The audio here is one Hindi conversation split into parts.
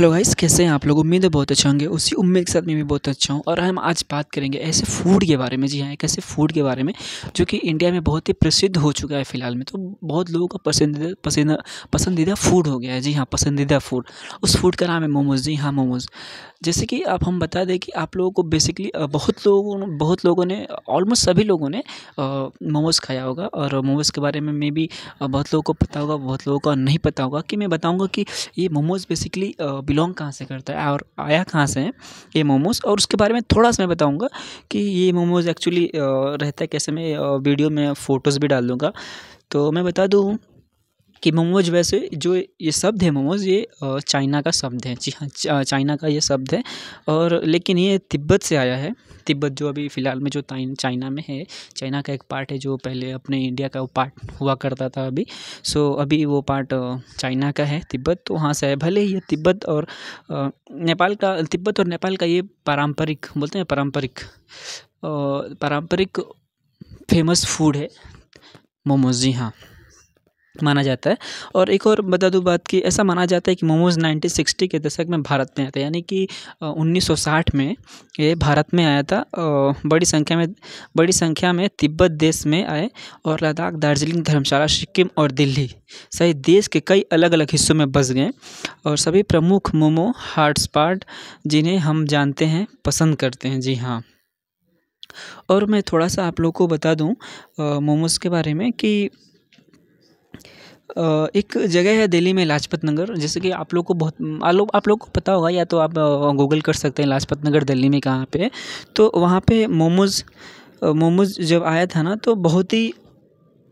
हेलो गाइस कैसे हैं आप लोग उम्मीद है बहुत अच्छे होंगे उसी उम्मीद के साथ मैं भी बहुत अच्छा हूँ और हम आज बात करेंगे ऐसे फूड के बारे में जी हाँ एक ऐसे फूड के बारे में जो कि इंडिया में बहुत ही प्रसिद्ध हो चुका है फिलहाल में तो बहुत लोगों का पसंदीदा पसंद पसंदीदा फूड हो गया है जी हाँ पसंदीदा फूड उस फूड का नाम है मोमोज़ जी हाँ मोमोज़ जैसे कि आप हम बता दें कि आप लोगों को बेसिकली बहुत लोगों बहुत लोगों ने ऑलमोस्ट सभी लोगों ने मोमोज़ खाया होगा और मोमोज़ के बारे में मे भी बहुत लोगों को पता होगा बहुत लोगों का नहीं पता होगा कि मैं बताऊँगा कि ये मोमोज़ बेसिकली बिलोंग कहाँ से करता है और आया कहाँ से है ये मोमोज़ और उसके बारे में थोड़ा सा मैं बताऊँगा कि ये मोमोज़ एक्चुअली रहता है कैसे मैं वीडियो में फ़ोटोज़ भी डाल दूँगा तो मैं बता दूँ कि मोमोज वैसे जो ये शब्द है मोमोज ये चाइना का शब्द है जी हाँ चाइना का ये शब्द है और लेकिन ये तिब्बत से आया है तिब्बत जो अभी फ़िलहाल में जो चाइना में है चाइना का एक पार्ट है जो पहले अपने इंडिया का वो पार्ट हुआ करता था अभी सो अभी वो पार्ट चाइना का है तिब्बत तो वहाँ से है भले ही ये तिब्बत और नेपाल का तिब्बत और नेपाल का ये पारंपरिक बोलते हैं पारंपरिक पारंपरिक फेमस फूड है मोमोज जी हाँ माना जाता है और एक और बता दूँ बात कि ऐसा माना जाता है कि मोमोज़ नाइनटीन सिक्सटी के दशक में भारत में आया था यानी कि 1960 में ये भारत में आया था बड़ी संख्या में बड़ी संख्या में तिब्बत देश में आए और लद्दाख दार्जिलिंग धर्मशाला सिक्किम और दिल्ली सहित देश के कई अलग अलग हिस्सों में बस गए और सभी प्रमुख मोमो हॉटस्पॉट जिन्हें हम जानते हैं पसंद करते हैं जी हाँ और मैं थोड़ा सा आप लोग को बता दूं मोमोज़ के बारे में कि एक जगह है दिल्ली में लाजपत नगर जैसे कि आप लोग को बहुत आप लोग आप लोग को पता होगा या तो आप गूगल कर सकते हैं लाजपत नगर दिल्ली में कहाँ पे तो वहाँ पे मोमोज़ मोमोज़ जब आया था ना तो बहुत ही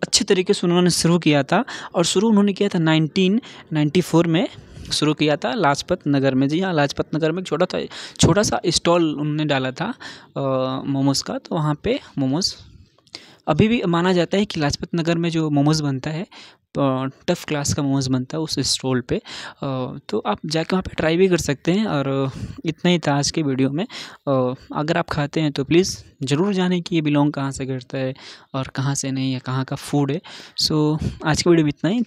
अच्छे तरीके से उन्होंने शुरू किया था और शुरू उन्होंने किया था नाइनटीन नाइन्टी फोर में शुरू किया था लाजपत नगर में जी हाँ लाजपत नगर में एक छोटा था छोटा सा स्टॉल उन्होंने डाला था मोमोज़ का तो वहाँ पे मोमोज़ अभी भी माना जाता है कि लाजपत नगर में जो मोमोज़ बनता है टफ़ क्लास का मोमोज़ बनता है उस स्टॉल पे तो आप जाके वहाँ पे ट्राई भी कर सकते हैं और इतना ही था आज के वीडियो में अगर आप खाते हैं तो प्लीज़ ज़रूर जाने कि ये बिलोंग कहाँ से करता है और कहाँ से नहीं है कहाँ का फूड है सो आज के वीडियो में इतना ही